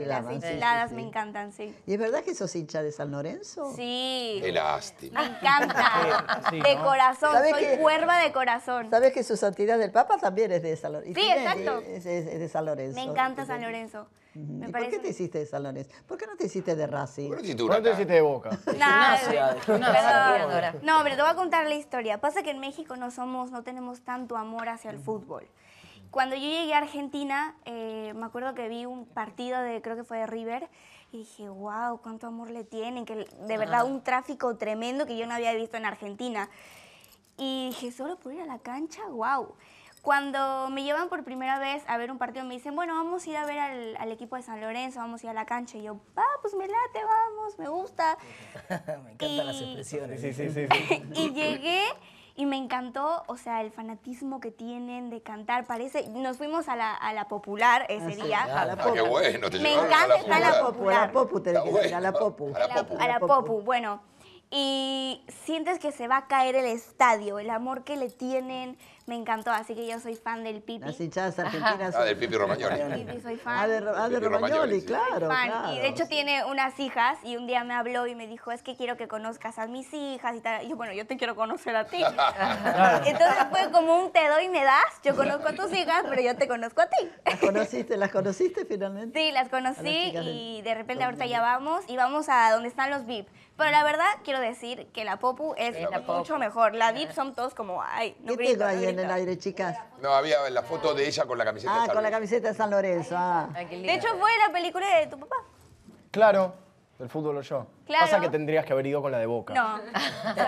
Las enchiladas me encantan, sí. ¿Y es verdad que sos hincha de San Lorenzo? Sí. ¡Qué lástima. Me encanta. de corazón. Soy cuerva de corazón. ¿Sabes que su santidad del Papa también es de San Lorenzo? Sí, exacto. Es, de San Lorenzo. Me encanta San Lorenzo. ¿Y ¿Por qué te hiciste de San Lorenzo? ¿Por qué no te hiciste de Racing? ¿Por qué no te hiciste de Boca? Nada. no, pero te voy a contar la historia. Pasa que en México no somos, no tenemos tanto amor hacia el fútbol. Cuando yo llegué a Argentina, eh, eh, me acuerdo que vi un partido de, creo que fue de River, y dije, wow, cuánto amor le tienen, que de verdad un tráfico tremendo que yo no había visto en Argentina. Y dije, solo por ir a la cancha, wow. Cuando me llevan por primera vez a ver un partido, me dicen, bueno, vamos a ir a ver al, equipo de San Lorenzo, vamos a ir a la cancha. Y yo, ah, pues me late, vamos, me gusta. me encantan las expresiones. y llegué encantó, o sea, el fanatismo que tienen de cantar. Parece, nos fuimos a la, a la popular ese día. Ah, a la ah, qué bueno, Me encanta estar a la popular. A la popu, te a la popu. A la popu, bueno. Y sientes que se va a caer el estadio, el amor que le tienen me encantó, así que yo soy fan del Pipi. Las hinchadas argentinas. Ah, del Pipi Romagnoli. soy fan. Ah, de, ah, Romagnoli, claro, Y de hecho tiene unas hijas y un día me habló y me dijo, es que quiero que conozcas a mis hijas y tal. Y yo, bueno, yo te quiero conocer a ti. Entonces fue como un te doy, me das. Yo conozco a tus hijas, pero yo te conozco a ti. ¿Las conociste, ¿las conociste finalmente? Sí, las conocí y de repente ahorita ya vamos y vamos a donde están los VIP. Pero la verdad quiero decir que la Popu es, mucho mejor. La VIP son todos como, ay, no grito, aire, chicas? No, había la foto de ella con la camiseta de ah, San Lorenzo. Ah, con la camiseta de San Lorenzo. Ah. De hecho, fue la película de tu papá. Claro, del fútbol o yo. Claro. Pasa que tendrías que haber ido con la de Boca. No.